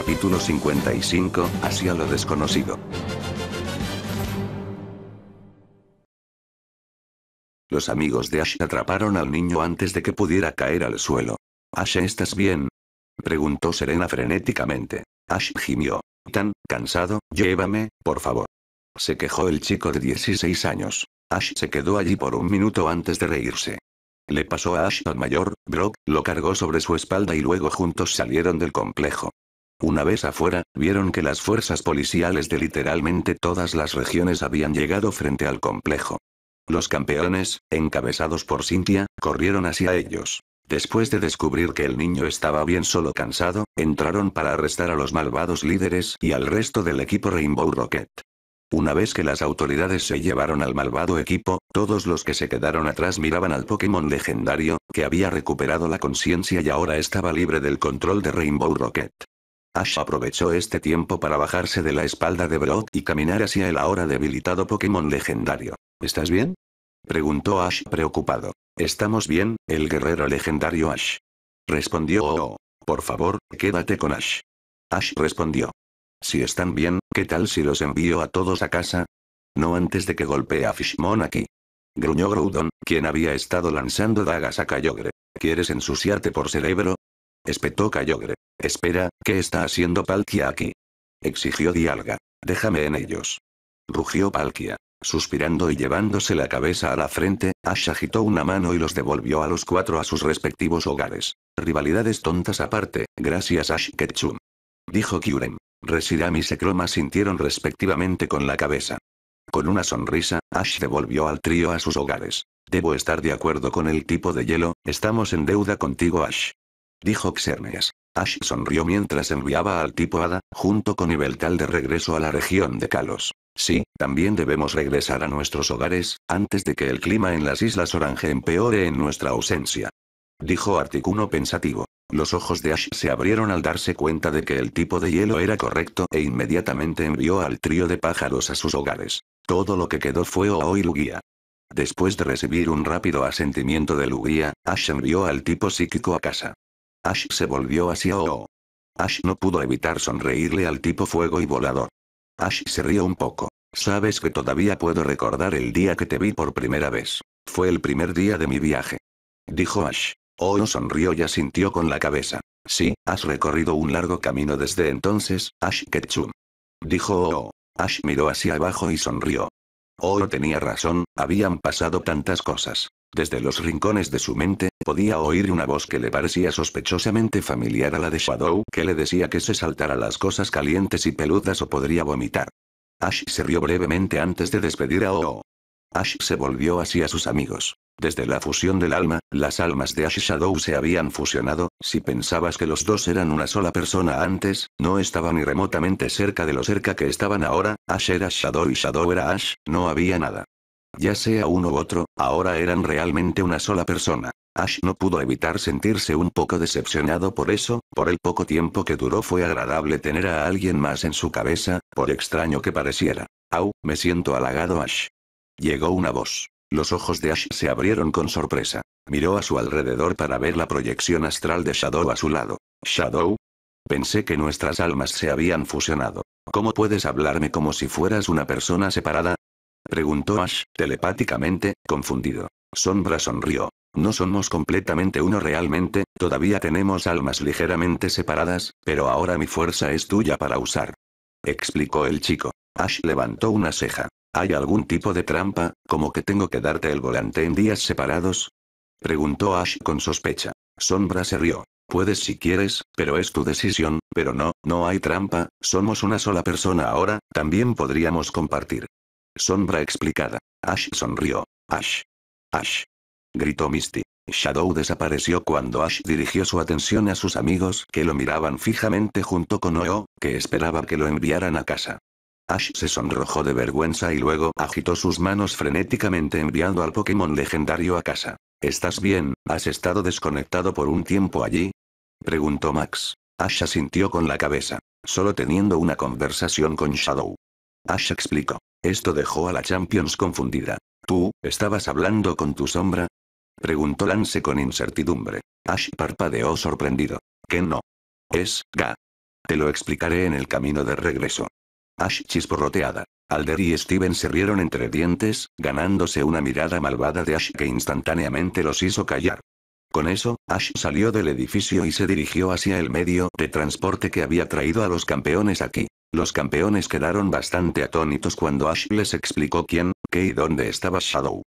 Capítulo 55, hacia lo desconocido. Los amigos de Ash atraparon al niño antes de que pudiera caer al suelo. Ash, ¿estás bien? Preguntó Serena frenéticamente. Ash gimió. Tan, cansado, llévame, por favor. Se quejó el chico de 16 años. Ash se quedó allí por un minuto antes de reírse. Le pasó a Ash al Mayor, Brock, lo cargó sobre su espalda y luego juntos salieron del complejo. Una vez afuera, vieron que las fuerzas policiales de literalmente todas las regiones habían llegado frente al complejo. Los campeones, encabezados por Cynthia, corrieron hacia ellos. Después de descubrir que el niño estaba bien solo cansado, entraron para arrestar a los malvados líderes y al resto del equipo Rainbow Rocket. Una vez que las autoridades se llevaron al malvado equipo, todos los que se quedaron atrás miraban al Pokémon legendario, que había recuperado la conciencia y ahora estaba libre del control de Rainbow Rocket. Ash aprovechó este tiempo para bajarse de la espalda de Brock y caminar hacia el ahora debilitado Pokémon legendario. ¿Estás bien? Preguntó Ash preocupado. Estamos bien, el guerrero legendario Ash. Respondió oh, Por favor, quédate con Ash. Ash respondió. Si están bien, ¿qué tal si los envío a todos a casa? No antes de que golpee a Fishmon aquí. Gruñó Groudon, quien había estado lanzando dagas a Kyogre. ¿Quieres ensuciarte por cerebro? espetó cayogre Espera, ¿qué está haciendo Palkia aquí? Exigió Dialga. Déjame en ellos. Rugió Palkia. Suspirando y llevándose la cabeza a la frente, Ash agitó una mano y los devolvió a los cuatro a sus respectivos hogares. Rivalidades tontas aparte, gracias Ash Ketchum. Dijo Kyurem. Resiram y sekroma sintieron respectivamente con la cabeza. Con una sonrisa, Ash devolvió al trío a sus hogares. Debo estar de acuerdo con el tipo de hielo, estamos en deuda contigo Ash dijo Xerneas. Ash sonrió mientras enviaba al tipo Ada junto con Ibeltal de regreso a la región de Kalos. Sí, también debemos regresar a nuestros hogares, antes de que el clima en las Islas Orange empeore en nuestra ausencia. Dijo Articuno pensativo. Los ojos de Ash se abrieron al darse cuenta de que el tipo de hielo era correcto e inmediatamente envió al trío de pájaros a sus hogares. Todo lo que quedó fue Oao y Después de recibir un rápido asentimiento de Lugia, Ash envió al tipo psíquico a casa. Ash se volvió hacia Oo. Ash no pudo evitar sonreírle al tipo fuego y volador. Ash se rió un poco. Sabes que todavía puedo recordar el día que te vi por primera vez. Fue el primer día de mi viaje. Dijo Ash. Oro sonrió y asintió con la cabeza. Sí, has recorrido un largo camino desde entonces, Ash Ketchum. Dijo Oo. Ash miró hacia abajo y sonrió. Oro tenía razón, habían pasado tantas cosas. Desde los rincones de su mente, Podía oír una voz que le parecía sospechosamente familiar a la de Shadow, que le decía que se saltara las cosas calientes y peludas o podría vomitar. Ash se rió brevemente antes de despedir a Oh-Oh. Ash se volvió hacia sus amigos. Desde la fusión del alma, las almas de Ash y Shadow se habían fusionado, si pensabas que los dos eran una sola persona antes, no estaban ni remotamente cerca de lo cerca que estaban ahora, Ash era Shadow y Shadow era Ash, no había nada. Ya sea uno u otro, ahora eran realmente una sola persona. Ash no pudo evitar sentirse un poco decepcionado por eso, por el poco tiempo que duró fue agradable tener a alguien más en su cabeza, por extraño que pareciera. Au, me siento halagado Ash. Llegó una voz. Los ojos de Ash se abrieron con sorpresa. Miró a su alrededor para ver la proyección astral de Shadow a su lado. ¿Shadow? Pensé que nuestras almas se habían fusionado. ¿Cómo puedes hablarme como si fueras una persona separada? Preguntó Ash, telepáticamente, confundido. Sombra sonrió. No somos completamente uno realmente, todavía tenemos almas ligeramente separadas, pero ahora mi fuerza es tuya para usar. Explicó el chico. Ash levantó una ceja. ¿Hay algún tipo de trampa, como que tengo que darte el volante en días separados? Preguntó Ash con sospecha. Sombra se rió. Puedes si quieres, pero es tu decisión, pero no, no hay trampa, somos una sola persona ahora, también podríamos compartir. Sombra explicada. Ash sonrió. Ash. Ash. Gritó Misty. Shadow desapareció cuando Ash dirigió su atención a sus amigos que lo miraban fijamente junto con Oo, que esperaba que lo enviaran a casa. Ash se sonrojó de vergüenza y luego agitó sus manos frenéticamente enviando al Pokémon legendario a casa. ¿Estás bien? ¿Has estado desconectado por un tiempo allí? Preguntó Max. Ash asintió con la cabeza, solo teniendo una conversación con Shadow. Ash explicó. Esto dejó a la Champions confundida. ¿Tú, estabas hablando con tu sombra? Preguntó Lance con incertidumbre. Ash parpadeó sorprendido. ¿Qué no. Es, Ga. Te lo explicaré en el camino de regreso. Ash chisporroteada. Alder y Steven se rieron entre dientes, ganándose una mirada malvada de Ash que instantáneamente los hizo callar. Con eso, Ash salió del edificio y se dirigió hacia el medio de transporte que había traído a los campeones aquí. Los campeones quedaron bastante atónitos cuando Ash les explicó quién, qué y dónde estaba Shadow.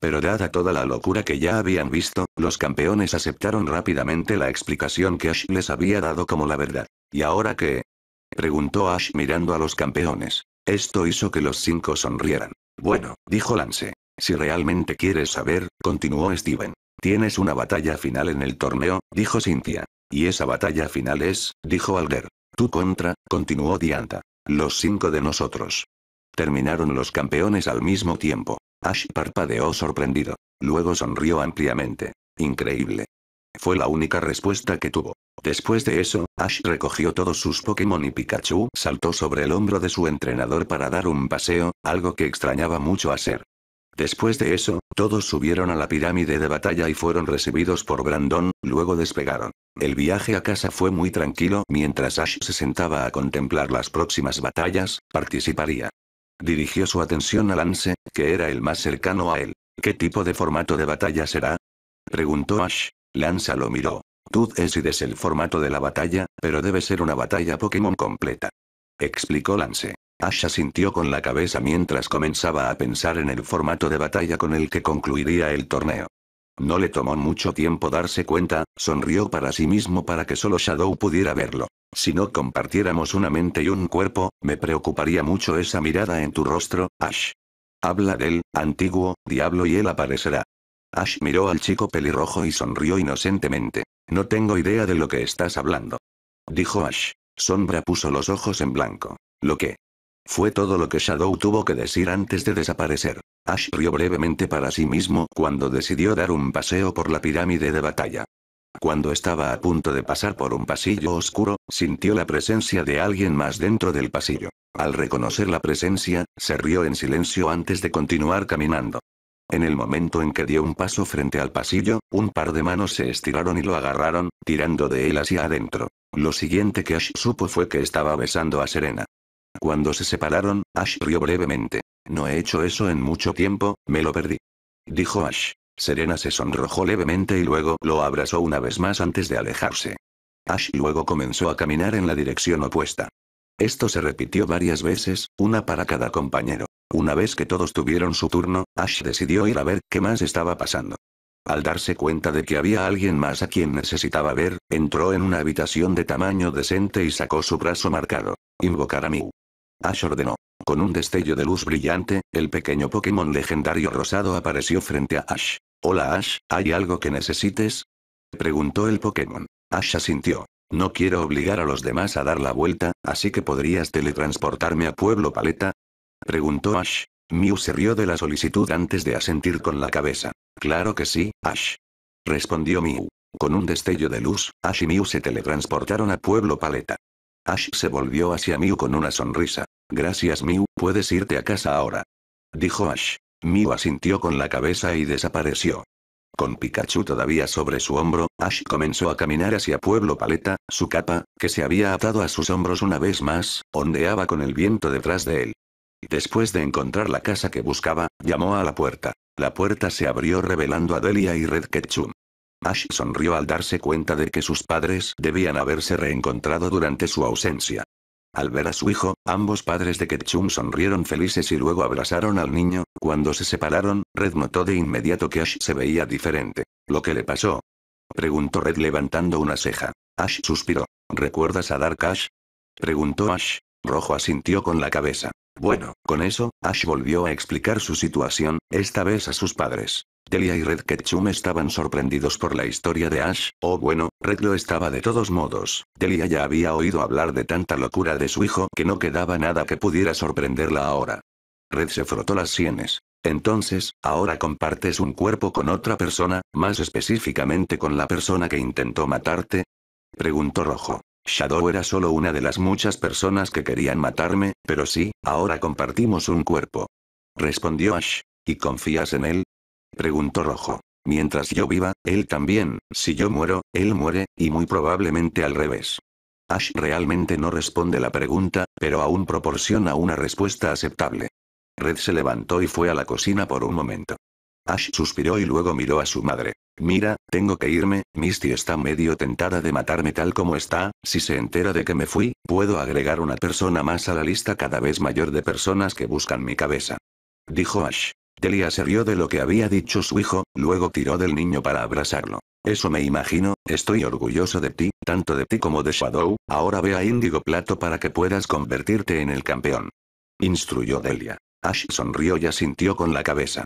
Pero dada toda la locura que ya habían visto, los campeones aceptaron rápidamente la explicación que Ash les había dado como la verdad. ¿Y ahora qué? Preguntó Ash mirando a los campeones. Esto hizo que los cinco sonrieran. Bueno, dijo Lance. Si realmente quieres saber, continuó Steven. Tienes una batalla final en el torneo, dijo Cynthia. Y esa batalla final es, dijo Alder. Tu contra, continuó Dianta. Los cinco de nosotros. Terminaron los campeones al mismo tiempo. Ash parpadeó sorprendido. Luego sonrió ampliamente. Increíble. Fue la única respuesta que tuvo. Después de eso, Ash recogió todos sus Pokémon y Pikachu saltó sobre el hombro de su entrenador para dar un paseo, algo que extrañaba mucho hacer. Después de eso, todos subieron a la pirámide de batalla y fueron recibidos por Brandon, luego despegaron. El viaje a casa fue muy tranquilo mientras Ash se sentaba a contemplar las próximas batallas, participaría. Dirigió su atención a Lance, que era el más cercano a él. ¿Qué tipo de formato de batalla será? Preguntó Ash. Lance lo miró. Tú decides el formato de la batalla, pero debe ser una batalla Pokémon completa. Explicó Lance. Ash sintió con la cabeza mientras comenzaba a pensar en el formato de batalla con el que concluiría el torneo. No le tomó mucho tiempo darse cuenta, sonrió para sí mismo para que solo Shadow pudiera verlo. Si no compartiéramos una mente y un cuerpo, me preocuparía mucho esa mirada en tu rostro, Ash. Habla del antiguo, diablo y él aparecerá. Ash miró al chico pelirrojo y sonrió inocentemente. No tengo idea de lo que estás hablando. Dijo Ash. Sombra puso los ojos en blanco. ¿Lo qué? Fue todo lo que Shadow tuvo que decir antes de desaparecer. Ash rió brevemente para sí mismo cuando decidió dar un paseo por la pirámide de batalla. Cuando estaba a punto de pasar por un pasillo oscuro, sintió la presencia de alguien más dentro del pasillo. Al reconocer la presencia, se rió en silencio antes de continuar caminando. En el momento en que dio un paso frente al pasillo, un par de manos se estiraron y lo agarraron, tirando de él hacia adentro. Lo siguiente que Ash supo fue que estaba besando a Serena. Cuando se separaron, Ash rió brevemente. No he hecho eso en mucho tiempo, me lo perdí. Dijo Ash. Serena se sonrojó levemente y luego lo abrazó una vez más antes de alejarse. Ash luego comenzó a caminar en la dirección opuesta. Esto se repitió varias veces, una para cada compañero. Una vez que todos tuvieron su turno, Ash decidió ir a ver qué más estaba pasando. Al darse cuenta de que había alguien más a quien necesitaba ver, entró en una habitación de tamaño decente y sacó su brazo marcado. Invocar a Mew. Ash ordenó. Con un destello de luz brillante, el pequeño Pokémon legendario rosado apareció frente a Ash. Hola Ash, ¿hay algo que necesites? Preguntó el Pokémon. Ash asintió. No quiero obligar a los demás a dar la vuelta, así que podrías teletransportarme a Pueblo Paleta. Preguntó Ash. Mew se rió de la solicitud antes de asentir con la cabeza. Claro que sí, Ash. Respondió Mew. Con un destello de luz, Ash y Mew se teletransportaron a Pueblo Paleta. Ash se volvió hacia Mew con una sonrisa. Gracias Mew, puedes irte a casa ahora. Dijo Ash. Mew asintió con la cabeza y desapareció. Con Pikachu todavía sobre su hombro, Ash comenzó a caminar hacia Pueblo Paleta, su capa, que se había atado a sus hombros una vez más, ondeaba con el viento detrás de él. Después de encontrar la casa que buscaba, llamó a la puerta. La puerta se abrió revelando a Delia y Red Ketchum. Ash sonrió al darse cuenta de que sus padres debían haberse reencontrado durante su ausencia. Al ver a su hijo, ambos padres de Ketchum sonrieron felices y luego abrazaron al niño. Cuando se separaron, Red notó de inmediato que Ash se veía diferente. ¿Lo que le pasó? Preguntó Red levantando una ceja. Ash suspiró. ¿Recuerdas a Dark Ash? Preguntó Ash. Rojo asintió con la cabeza. Bueno, con eso, Ash volvió a explicar su situación, esta vez a sus padres. Delia y Red Ketchum estaban sorprendidos por la historia de Ash, oh bueno, Red lo estaba de todos modos. Delia ya había oído hablar de tanta locura de su hijo que no quedaba nada que pudiera sorprenderla ahora. Red se frotó las sienes. Entonces, ahora compartes un cuerpo con otra persona, más específicamente con la persona que intentó matarte? Preguntó Rojo. Shadow era solo una de las muchas personas que querían matarme, pero sí, ahora compartimos un cuerpo. Respondió Ash. ¿Y confías en él? preguntó Rojo. Mientras yo viva, él también, si yo muero, él muere, y muy probablemente al revés. Ash realmente no responde la pregunta, pero aún proporciona una respuesta aceptable. Red se levantó y fue a la cocina por un momento. Ash suspiró y luego miró a su madre. Mira, tengo que irme, Misty está medio tentada de matarme tal como está, si se entera de que me fui, puedo agregar una persona más a la lista cada vez mayor de personas que buscan mi cabeza. Dijo Ash. Delia se rió de lo que había dicho su hijo, luego tiró del niño para abrazarlo. Eso me imagino, estoy orgulloso de ti, tanto de ti como de Shadow, ahora ve a Índigo Plato para que puedas convertirte en el campeón. Instruyó Delia. Ash sonrió y asintió con la cabeza.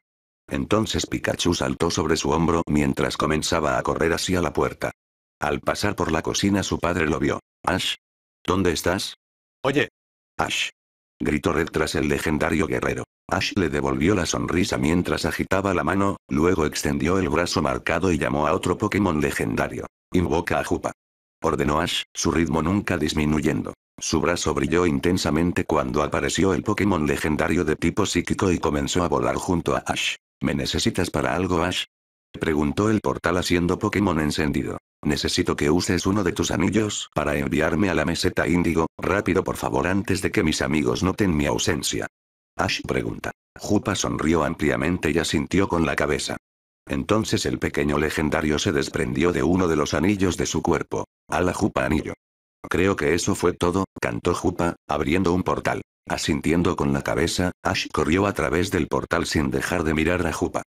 Entonces Pikachu saltó sobre su hombro mientras comenzaba a correr hacia la puerta. Al pasar por la cocina su padre lo vio. Ash. ¿Dónde estás? Oye. Ash gritó Red tras el legendario guerrero. Ash le devolvió la sonrisa mientras agitaba la mano, luego extendió el brazo marcado y llamó a otro Pokémon legendario. Invoca a Jupa. Ordenó Ash, su ritmo nunca disminuyendo. Su brazo brilló intensamente cuando apareció el Pokémon legendario de tipo psíquico y comenzó a volar junto a Ash. ¿Me necesitas para algo Ash? Preguntó el portal haciendo Pokémon encendido. Necesito que uses uno de tus anillos para enviarme a la meseta índigo, rápido por favor antes de que mis amigos noten mi ausencia. Ash pregunta. Jupa sonrió ampliamente y asintió con la cabeza. Entonces el pequeño legendario se desprendió de uno de los anillos de su cuerpo. A la Jupa anillo. Creo que eso fue todo, cantó Jupa, abriendo un portal. Asintiendo con la cabeza, Ash corrió a través del portal sin dejar de mirar a Jupa.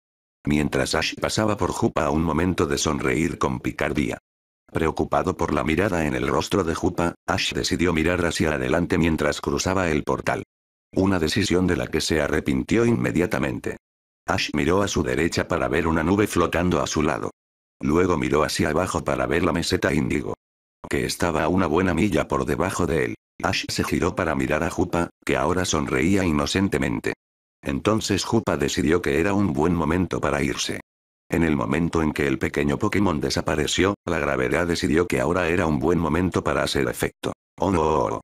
Mientras Ash pasaba por Jupa a un momento de sonreír con picardía. Preocupado por la mirada en el rostro de Jupa, Ash decidió mirar hacia adelante mientras cruzaba el portal. Una decisión de la que se arrepintió inmediatamente. Ash miró a su derecha para ver una nube flotando a su lado. Luego miró hacia abajo para ver la meseta índigo. Que estaba a una buena milla por debajo de él. Ash se giró para mirar a Jupa, que ahora sonreía inocentemente. Entonces Jupa decidió que era un buen momento para irse. En el momento en que el pequeño Pokémon desapareció, la gravedad decidió que ahora era un buen momento para hacer efecto. ¡Oh no!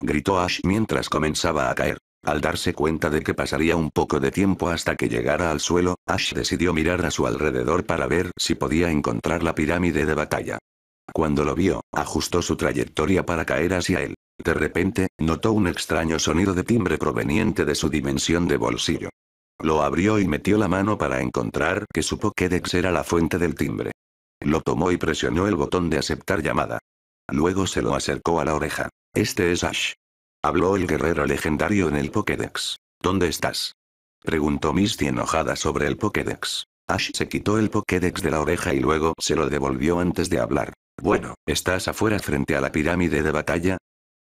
Gritó Ash mientras comenzaba a caer. Al darse cuenta de que pasaría un poco de tiempo hasta que llegara al suelo, Ash decidió mirar a su alrededor para ver si podía encontrar la pirámide de batalla. Cuando lo vio, ajustó su trayectoria para caer hacia él. De repente, notó un extraño sonido de timbre proveniente de su dimensión de bolsillo. Lo abrió y metió la mano para encontrar que su Pokédex era la fuente del timbre. Lo tomó y presionó el botón de aceptar llamada. Luego se lo acercó a la oreja. Este es Ash. Habló el guerrero legendario en el Pokédex. ¿Dónde estás? Preguntó Misty enojada sobre el Pokédex. Ash se quitó el Pokédex de la oreja y luego se lo devolvió antes de hablar. Bueno, estás afuera frente a la pirámide de batalla,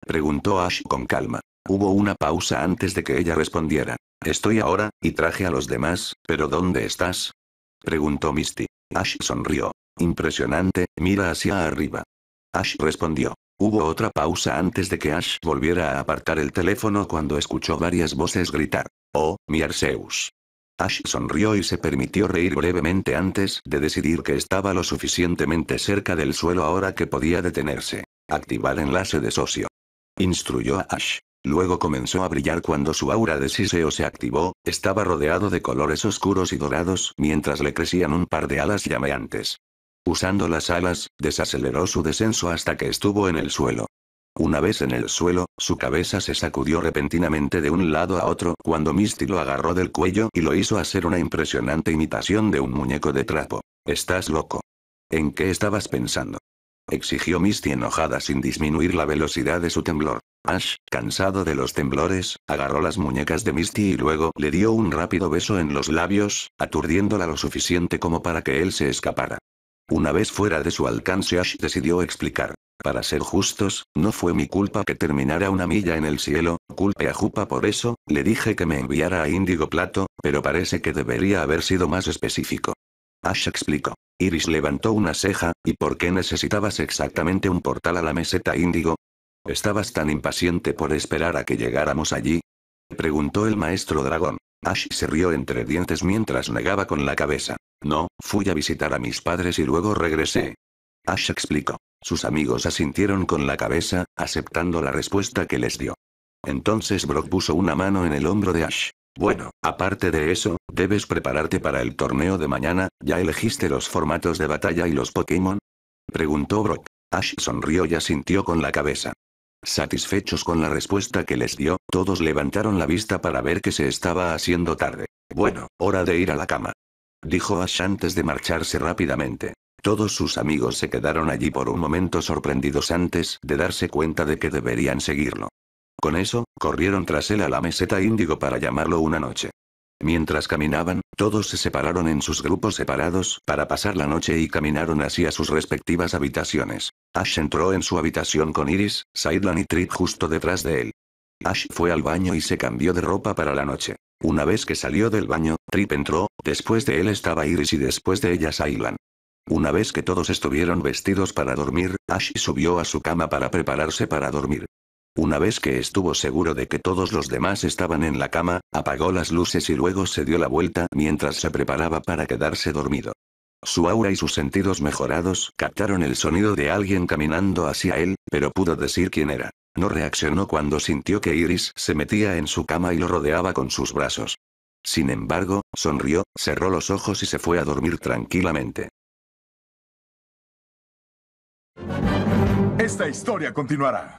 Preguntó Ash con calma. Hubo una pausa antes de que ella respondiera. Estoy ahora, y traje a los demás, pero ¿dónde estás? Preguntó Misty. Ash sonrió. Impresionante, mira hacia arriba. Ash respondió. Hubo otra pausa antes de que Ash volviera a apartar el teléfono cuando escuchó varias voces gritar. Oh, mi Arceus. Ash sonrió y se permitió reír brevemente antes de decidir que estaba lo suficientemente cerca del suelo ahora que podía detenerse. Activar enlace de socio. Instruyó a Ash. Luego comenzó a brillar cuando su aura de siseo se activó, estaba rodeado de colores oscuros y dorados mientras le crecían un par de alas llameantes. Usando las alas, desaceleró su descenso hasta que estuvo en el suelo. Una vez en el suelo, su cabeza se sacudió repentinamente de un lado a otro cuando Misty lo agarró del cuello y lo hizo hacer una impresionante imitación de un muñeco de trapo. Estás loco. ¿En qué estabas pensando? exigió Misty enojada sin disminuir la velocidad de su temblor. Ash, cansado de los temblores, agarró las muñecas de Misty y luego le dio un rápido beso en los labios, aturdiéndola lo suficiente como para que él se escapara. Una vez fuera de su alcance Ash decidió explicar. Para ser justos, no fue mi culpa que terminara una milla en el cielo, culpe a Jupa por eso, le dije que me enviara a Índigo Plato, pero parece que debería haber sido más específico. Ash explicó. Iris levantó una ceja, ¿y por qué necesitabas exactamente un portal a la meseta índigo? ¿Estabas tan impaciente por esperar a que llegáramos allí? Preguntó el maestro dragón. Ash se rió entre dientes mientras negaba con la cabeza. No, fui a visitar a mis padres y luego regresé. Ash explicó. Sus amigos asintieron con la cabeza, aceptando la respuesta que les dio. Entonces Brock puso una mano en el hombro de Ash. Bueno, aparte de eso, debes prepararte para el torneo de mañana, ¿ya elegiste los formatos de batalla y los Pokémon? Preguntó Brock. Ash sonrió y asintió con la cabeza. Satisfechos con la respuesta que les dio, todos levantaron la vista para ver que se estaba haciendo tarde. Bueno, hora de ir a la cama. Dijo Ash antes de marcharse rápidamente. Todos sus amigos se quedaron allí por un momento sorprendidos antes de darse cuenta de que deberían seguirlo. Con eso, corrieron tras él a la meseta índigo para llamarlo una noche. Mientras caminaban, todos se separaron en sus grupos separados para pasar la noche y caminaron hacia sus respectivas habitaciones. Ash entró en su habitación con Iris, Sidlan y Trip justo detrás de él. Ash fue al baño y se cambió de ropa para la noche. Una vez que salió del baño, Trip entró, después de él estaba Iris y después de ella Sidlan. Una vez que todos estuvieron vestidos para dormir, Ash subió a su cama para prepararse para dormir. Una vez que estuvo seguro de que todos los demás estaban en la cama, apagó las luces y luego se dio la vuelta mientras se preparaba para quedarse dormido. Su aura y sus sentidos mejorados captaron el sonido de alguien caminando hacia él, pero pudo decir quién era. No reaccionó cuando sintió que Iris se metía en su cama y lo rodeaba con sus brazos. Sin embargo, sonrió, cerró los ojos y se fue a dormir tranquilamente. Esta historia continuará.